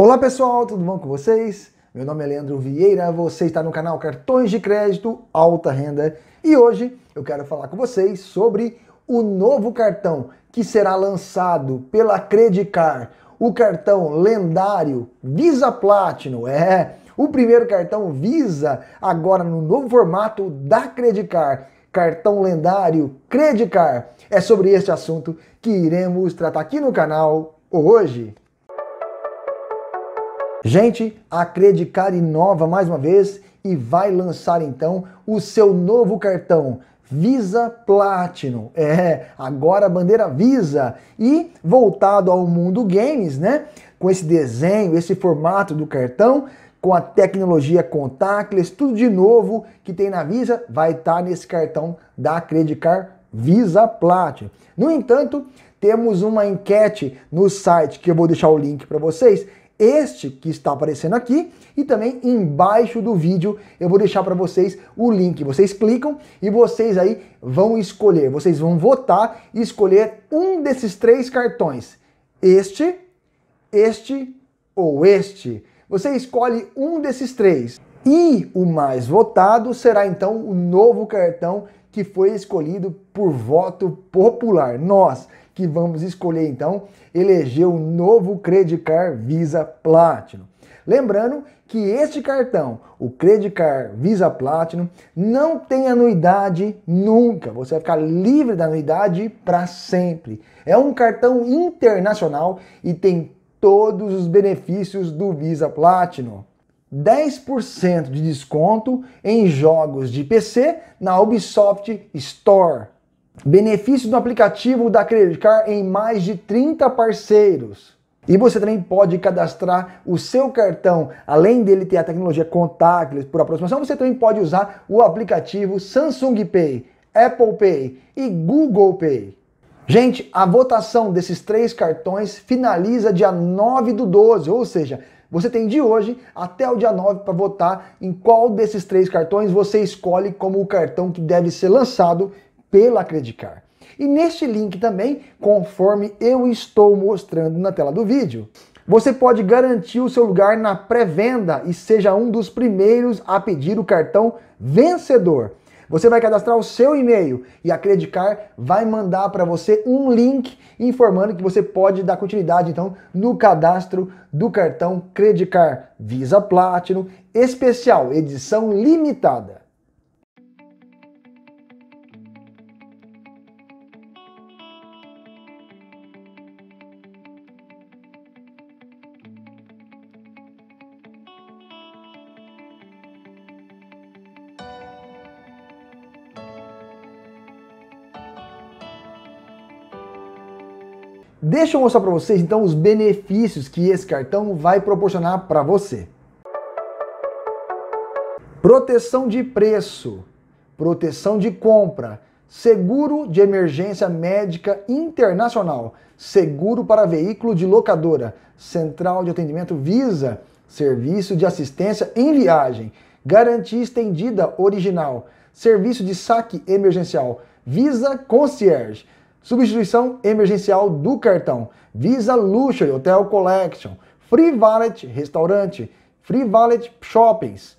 Olá pessoal, tudo bom com vocês? Meu nome é Leandro Vieira, você está no canal Cartões de Crédito Alta Renda e hoje eu quero falar com vocês sobre o novo cartão que será lançado pela Credicar, o cartão lendário Visa Platinum. É, o primeiro cartão Visa agora no novo formato da Credicar cartão lendário Credicar. É sobre este assunto que iremos tratar aqui no canal hoje. Gente, a Credicar inova mais uma vez e vai lançar então o seu novo cartão Visa Platinum. É, agora a bandeira Visa e voltado ao mundo games, né? Com esse desenho, esse formato do cartão, com a tecnologia contactless, tudo de novo que tem na Visa vai estar tá nesse cartão da Credicar Visa Platinum. No entanto, temos uma enquete no site que eu vou deixar o link para vocês este que está aparecendo aqui e também embaixo do vídeo eu vou deixar para vocês o link. Vocês clicam e vocês aí vão escolher, vocês vão votar e escolher um desses três cartões. Este, este ou este. Você escolhe um desses três. E o mais votado será então o novo cartão que foi escolhido por voto popular. Nós que vamos escolher então eleger o novo Credicar Visa Platinum. Lembrando que este cartão, o Credicar Visa Platinum, não tem anuidade nunca. Você vai ficar livre da anuidade para sempre. É um cartão internacional e tem todos os benefícios do Visa Platinum. 10% de desconto em jogos de PC na Ubisoft Store benefícios do aplicativo da Credit Card em mais de 30 parceiros. E você também pode cadastrar o seu cartão, além dele ter a tecnologia contactless por aproximação, você também pode usar o aplicativo Samsung Pay, Apple Pay e Google Pay. Gente, a votação desses três cartões finaliza dia 9 do 12, ou seja, você tem de hoje até o dia 9 para votar em qual desses três cartões você escolhe como o cartão que deve ser lançado pela Credicar. E neste link também, conforme eu estou mostrando na tela do vídeo, você pode garantir o seu lugar na pré-venda e seja um dos primeiros a pedir o cartão vencedor. Você vai cadastrar o seu e-mail e a Credicar vai mandar para você um link informando que você pode dar continuidade então no cadastro do cartão Credicar Visa Platinum Especial, edição limitada. Deixa eu mostrar para vocês então os benefícios que esse cartão vai proporcionar para você. Proteção de preço, proteção de compra, seguro de emergência médica internacional, seguro para veículo de locadora, central de atendimento Visa, serviço de assistência em viagem, garantia estendida original, serviço de saque emergencial, Visa Concierge, substituição emergencial do cartão, Visa Luxury Hotel Collection, Free Wallet Restaurante, Free Wallet Shoppings.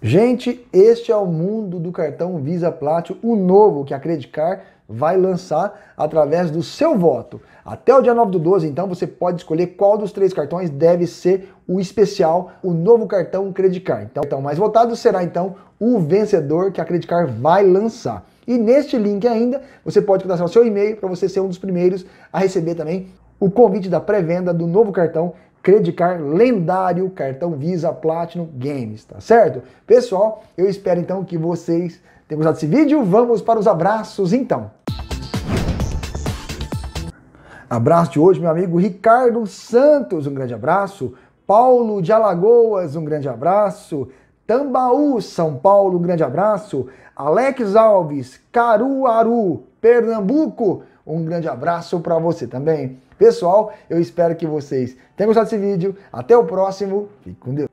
Gente, este é o mundo do cartão Visa Platinum, o novo que a Credicar vai lançar através do seu voto. Até o dia 9 do 12, então, você pode escolher qual dos três cartões deve ser o especial, o novo cartão Credicar. Então, o mais votado será, então, o vencedor que a Credicar vai lançar. E neste link ainda, você pode cadastrar o seu e-mail para você ser um dos primeiros a receber também o convite da pré-venda do novo cartão Credicar lendário cartão Visa Platinum Games, tá certo? Pessoal, eu espero então que vocês tenham gostado desse vídeo. Vamos para os abraços então. Abraço de hoje, meu amigo Ricardo Santos, um grande abraço. Paulo de Alagoas, um grande abraço. Tambaú, São Paulo, um grande abraço. Alex Alves, Caruaru, Pernambuco, um grande abraço para você também. Pessoal, eu espero que vocês tenham gostado desse vídeo. Até o próximo. Fique com Deus.